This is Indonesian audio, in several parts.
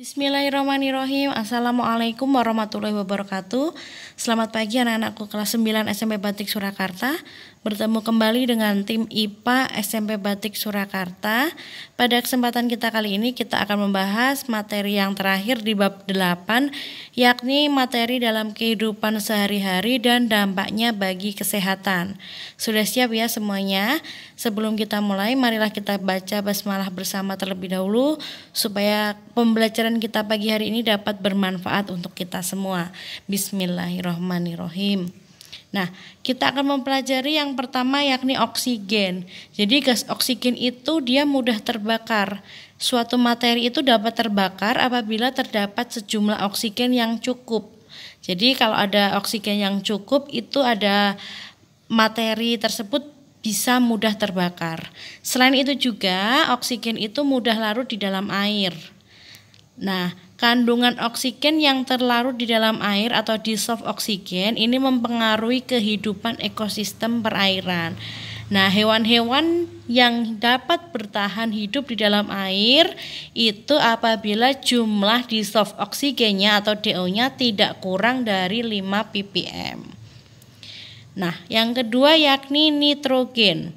Bismillahirrahmanirrahim Assalamualaikum warahmatullahi wabarakatuh Selamat pagi anak-anakku kelas 9 SMP Batik Surakarta Bertemu kembali dengan tim IPA SMP Batik Surakarta Pada kesempatan kita kali ini kita akan membahas materi yang terakhir di bab 8 Yakni materi dalam kehidupan sehari-hari dan dampaknya bagi kesehatan Sudah siap ya semuanya? Sebelum kita mulai marilah kita baca basmalah bersama terlebih dahulu Supaya pembelajaran pelajaran kita pagi hari ini dapat bermanfaat untuk kita semua. Bismillahirrohmanirrohim. Nah, kita akan mempelajari yang pertama yakni oksigen. Jadi gas oksigen itu dia mudah terbakar. Suatu materi itu dapat terbakar apabila terdapat sejumlah oksigen yang cukup. Jadi kalau ada oksigen yang cukup itu ada materi tersebut bisa mudah terbakar. Selain itu juga oksigen itu mudah larut di dalam air. Nah, kandungan oksigen yang terlarut di dalam air atau dissolved oksigen ini mempengaruhi kehidupan ekosistem perairan. Nah, hewan-hewan yang dapat bertahan hidup di dalam air itu apabila jumlah dissolved oksigennya atau DO-nya tidak kurang dari 5 ppm. Nah, yang kedua yakni nitrogen.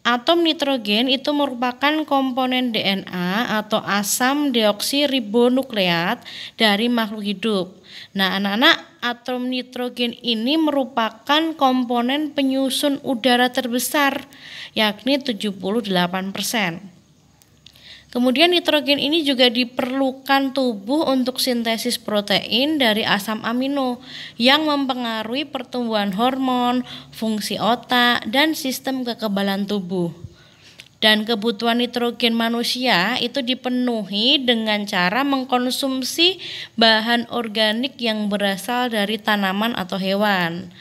Atom nitrogen itu merupakan komponen DNA atau asam deoksiribonukleat dari makhluk hidup. Nah, anak-anak, atom nitrogen ini merupakan komponen penyusun udara terbesar, yakni 78 persen. Kemudian nitrogen ini juga diperlukan tubuh untuk sintesis protein dari asam amino yang mempengaruhi pertumbuhan hormon, fungsi otak, dan sistem kekebalan tubuh. Dan kebutuhan nitrogen manusia itu dipenuhi dengan cara mengkonsumsi bahan organik yang berasal dari tanaman atau hewan.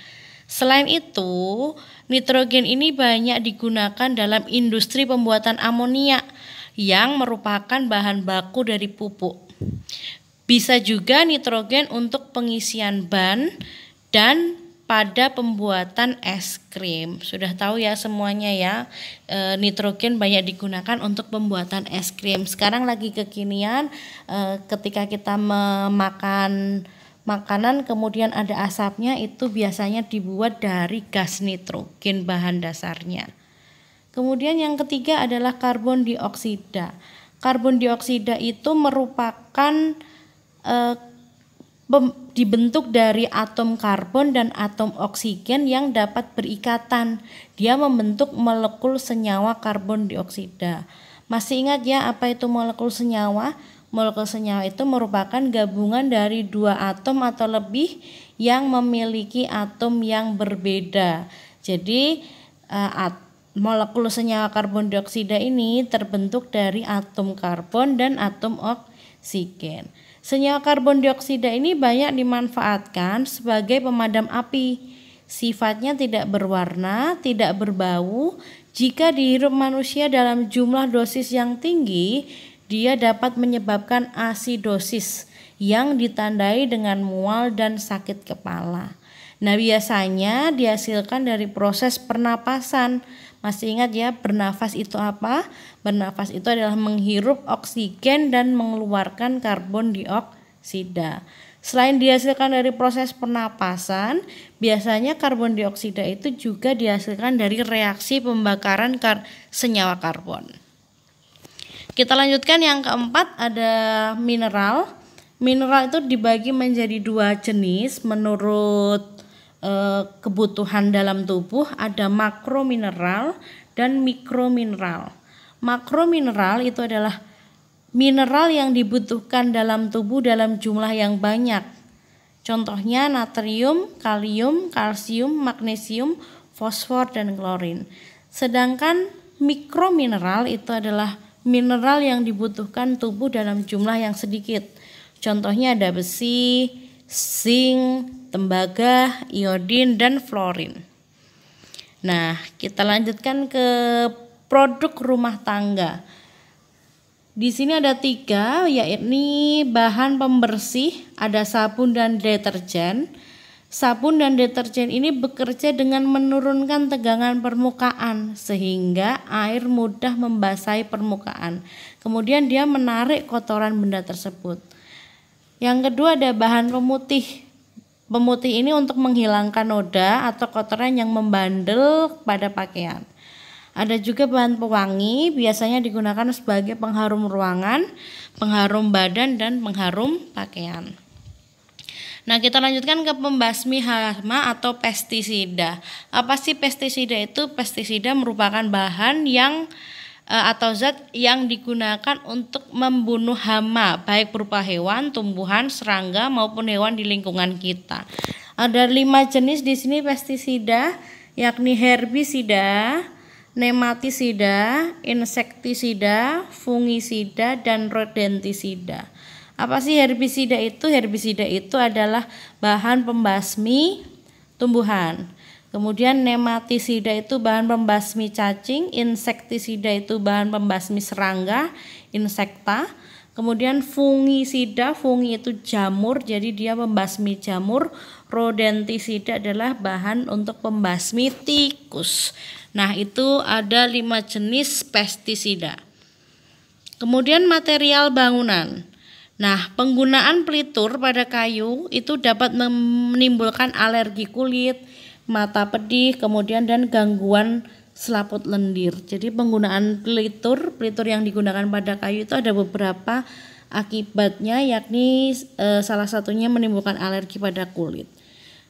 Selain itu, nitrogen ini banyak digunakan dalam industri pembuatan amonia yang merupakan bahan baku dari pupuk. Bisa juga nitrogen untuk pengisian ban dan pada pembuatan es krim. Sudah tahu ya semuanya ya, e, nitrogen banyak digunakan untuk pembuatan es krim. Sekarang lagi kekinian e, ketika kita memakan makanan kemudian ada asapnya itu biasanya dibuat dari gas nitrogen bahan dasarnya. Kemudian yang ketiga adalah karbon dioksida. Karbon dioksida itu merupakan e, dibentuk dari atom karbon dan atom oksigen yang dapat berikatan. Dia membentuk molekul senyawa karbon dioksida. Masih ingat ya apa itu molekul senyawa? Molekul senyawa itu merupakan gabungan dari dua atom atau lebih yang memiliki atom yang berbeda. Jadi eh, atom molekul senyawa karbon dioksida ini terbentuk dari atom karbon dan atom oksigen. Senyawa karbon dioksida ini banyak dimanfaatkan sebagai pemadam api. Sifatnya tidak berwarna, tidak berbau. Jika dihirup manusia dalam jumlah dosis yang tinggi, dia dapat menyebabkan asidosis yang ditandai dengan mual dan sakit kepala. Nah, biasanya dihasilkan dari proses pernapasan masih ingat ya, bernafas itu apa? Bernafas itu adalah menghirup oksigen dan mengeluarkan karbon dioksida. Selain dihasilkan dari proses pernapasan, biasanya karbon dioksida itu juga dihasilkan dari reaksi pembakaran kar senyawa karbon. Kita lanjutkan yang keempat ada mineral. Mineral itu dibagi menjadi dua jenis menurut Eh, kebutuhan dalam tubuh ada makro mineral dan mikro mineral. Makro mineral itu adalah mineral yang dibutuhkan dalam tubuh dalam jumlah yang banyak. Contohnya natrium, kalium, kalsium, magnesium, fosfor dan klorin. Sedangkan mikro mineral itu adalah mineral yang dibutuhkan tubuh dalam jumlah yang sedikit. Contohnya ada besi, zinc, tembaga, iodin, dan fluorin. Nah, kita lanjutkan ke produk rumah tangga. Di sini ada tiga, yakni bahan pembersih, ada sabun dan deterjen. Sabun dan deterjen ini bekerja dengan menurunkan tegangan permukaan sehingga air mudah membasahi permukaan. Kemudian dia menarik kotoran benda tersebut. Yang kedua ada bahan pemutih. Pemutih ini untuk menghilangkan noda atau kotoran yang membandel pada pakaian. Ada juga bahan pewangi, biasanya digunakan sebagai pengharum ruangan, pengharum badan, dan pengharum pakaian. Nah, kita lanjutkan ke pembasmi hama atau pestisida. Apa sih pestisida itu? Pestisida merupakan bahan yang Eh, atau zat yang digunakan untuk membunuh hama baik berupa hewan, tumbuhan, serangga maupun hewan di lingkungan kita. Ada lima jenis di sini pestisida yakni herbisida, nematisida, insektisida, fungisida dan rodentisida. Apa sih herbisida itu? Herbisida itu adalah bahan pembasmi tumbuhan. Kemudian nematisida itu bahan pembasmi cacing, insektisida itu bahan pembasmi serangga, insekta. Kemudian fungisida, fungi itu jamur, jadi dia pembasmi jamur. Rodentisida adalah bahan untuk pembasmi tikus. Nah, itu ada lima jenis pestisida. Kemudian material bangunan. Nah, penggunaan pelitur pada kayu itu dapat menimbulkan alergi kulit, mata pedih, kemudian dan gangguan selaput lendir. Jadi penggunaan pelitur, pelitur yang digunakan pada kayu itu ada beberapa akibatnya yakni e, salah satunya menimbulkan alergi pada kulit.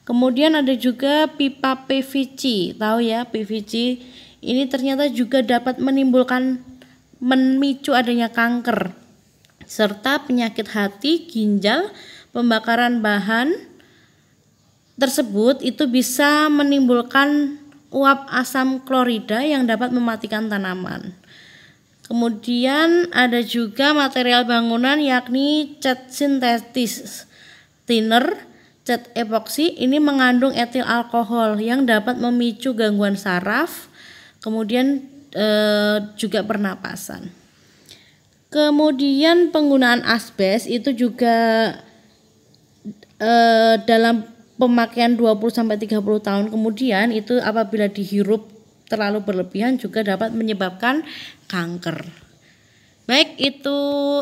Kemudian ada juga pipa PVC, tahu ya PVC ini ternyata juga dapat menimbulkan memicu adanya kanker serta penyakit hati, ginjal, pembakaran bahan, tersebut itu bisa menimbulkan uap asam klorida yang dapat mematikan tanaman. Kemudian ada juga material bangunan yakni cat sintetis, thinner, cat epoksi ini mengandung etil alkohol yang dapat memicu gangguan saraf, kemudian e, juga pernapasan. Kemudian penggunaan asbes itu juga e, dalam pemakaian 20 sampai 30 tahun kemudian itu apabila dihirup terlalu berlebihan juga dapat menyebabkan kanker. Baik, itu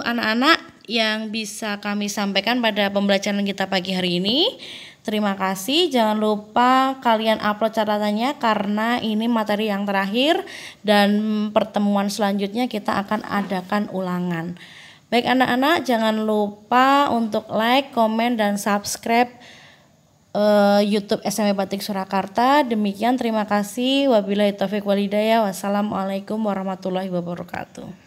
anak-anak yang bisa kami sampaikan pada pembelajaran kita pagi hari ini. Terima kasih. Jangan lupa kalian upload catatannya karena ini materi yang terakhir dan pertemuan selanjutnya kita akan adakan ulangan. Baik anak-anak, jangan lupa untuk like, komen, dan subscribe uh, YouTube SMP Batik Surakarta. Demikian terima kasih. Wabillahi taufik walidaya. Wassalamualaikum warahmatullahi wabarakatuh.